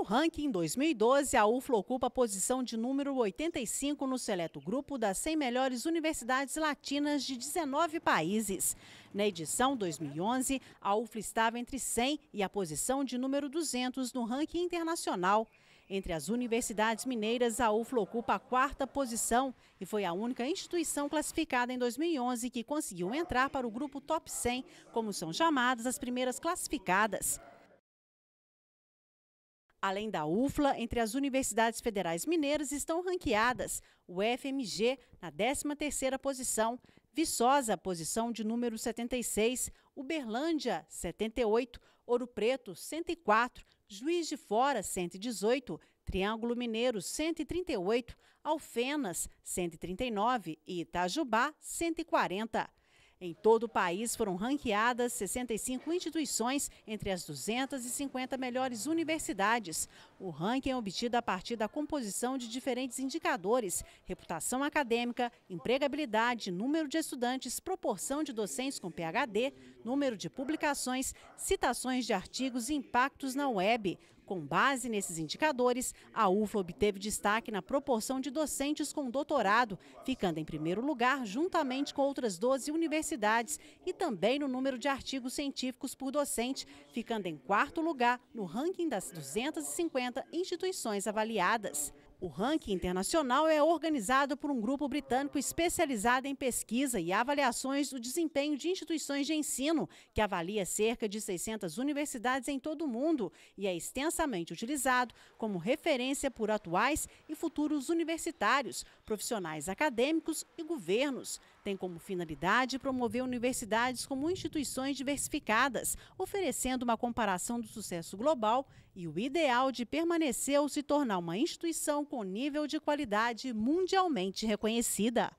No ranking em 2012, a UFLA ocupa a posição de número 85 no seleto grupo das 100 melhores universidades latinas de 19 países. Na edição 2011, a UFLA estava entre 100 e a posição de número 200 no ranking internacional. Entre as universidades mineiras, a UFLA ocupa a quarta posição e foi a única instituição classificada em 2011 que conseguiu entrar para o grupo Top 100, como são chamadas as primeiras classificadas. Além da UFLA, entre as universidades federais mineiras estão ranqueadas o FMG na 13ª posição, Viçosa, posição de número 76, Uberlândia, 78, Ouro Preto, 104, Juiz de Fora, 118, Triângulo Mineiro, 138, Alfenas, 139 e Itajubá, 140. Em todo o país foram ranqueadas 65 instituições entre as 250 melhores universidades. O ranking é obtido a partir da composição de diferentes indicadores: reputação acadêmica, empregabilidade, número de estudantes, proporção de docentes com PhD, número de publicações, citações de artigos e impactos na web. Com base nesses indicadores, a UFLA obteve destaque na proporção de docentes com doutorado, ficando em primeiro lugar juntamente com outras 12 universidades e também no número de artigos científicos por docente, ficando em quarto lugar no ranking das 250 instituições avaliadas. O ranking internacional é organizado por um grupo britânico especializado em pesquisa e avaliações do desempenho de instituições de ensino, que avalia cerca de 600 universidades em todo o mundo e é extensamente utilizado como referência por atuais e futuros universitários, profissionais acadêmicos e governos. Tem como finalidade promover universidades como instituições diversificadas, oferecendo uma comparação do sucesso global e o ideal de permanecer ou se tornar uma instituição com nível de qualidade mundialmente reconhecida.